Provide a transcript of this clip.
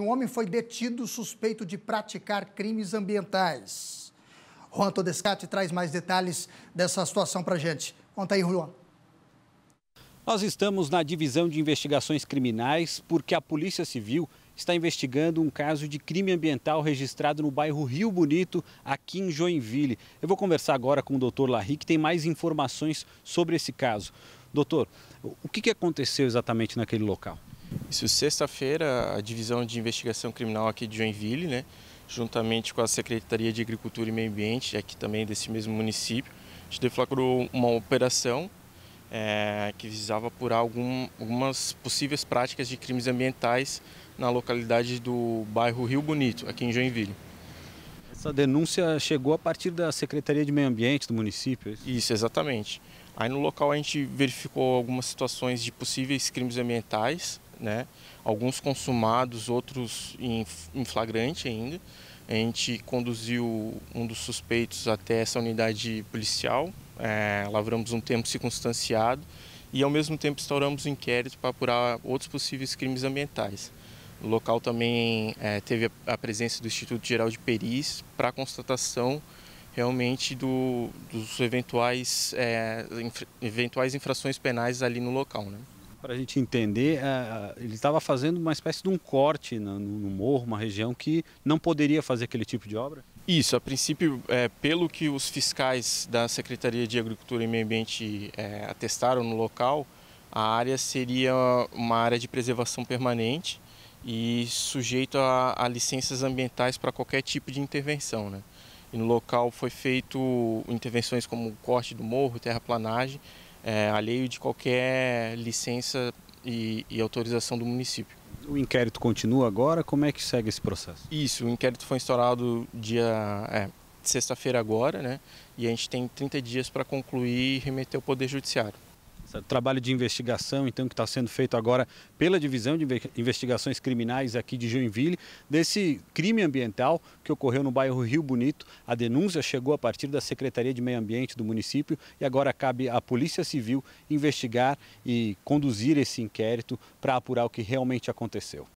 Um homem foi detido suspeito de praticar crimes ambientais. Juan Todescate traz mais detalhes dessa situação para gente. Conta aí, Juan. Nós estamos na divisão de investigações criminais porque a Polícia Civil está investigando um caso de crime ambiental registrado no bairro Rio Bonito, aqui em Joinville. Eu vou conversar agora com o doutor Larry, que tem mais informações sobre esse caso. Doutor, o que aconteceu exatamente naquele local? Isso sexta-feira, a divisão de investigação criminal aqui de Joinville, né, juntamente com a Secretaria de Agricultura e Meio Ambiente, aqui também desse mesmo município, a gente deflagrou uma operação é, que visava apurar algum, algumas possíveis práticas de crimes ambientais na localidade do bairro Rio Bonito, aqui em Joinville. Essa denúncia chegou a partir da Secretaria de Meio Ambiente do município? É isso, exatamente. Aí no local a gente verificou algumas situações de possíveis crimes ambientais, né? Alguns consumados, outros em, flagrante ainda. A gente conduziu um dos suspeitos até essa unidade policial, é, lavramos um tempo circunstanciado e ao mesmo tempo instauramos um inquérito para apurar outros possíveis crimes ambientais. O local também é, teve a, presença do Instituto Geral de Peris para constatação realmente do, dos eventuais, é, eventuais infrações penais ali no local. Né? para a gente entender, é, é ele estava fazendo uma espécie de um corte no, no, morro, uma região que não poderia fazer aquele tipo de obra? Isso, a princípio, é, pelo que os fiscais da Secretaria de Agricultura e Meio Ambiente é, atestaram no local, a área seria uma área de preservação permanente e sujeito a, a licenças ambientais para qualquer tipo de intervenção. Né? E no local foi feito intervenções como corte do morro, terraplanagem, é, alheio de qualquer licença e, e autorização do município. O inquérito continua agora? Como é que segue esse processo? Isso, o inquérito foi instaurado dia é, sexta-feira agora, né? E a gente tem 30 dias para concluir e remeter ao Poder Judiciário. Trabalho de investigação, então, que está sendo feito agora pela Divisão de Investigações Criminais aqui de Joinville, desse crime ambiental que ocorreu no bairro Rio Bonito. A denúncia chegou a partir da Secretaria de Meio Ambiente do município e agora cabe à Polícia Civil investigar e conduzir esse inquérito para apurar o que realmente aconteceu.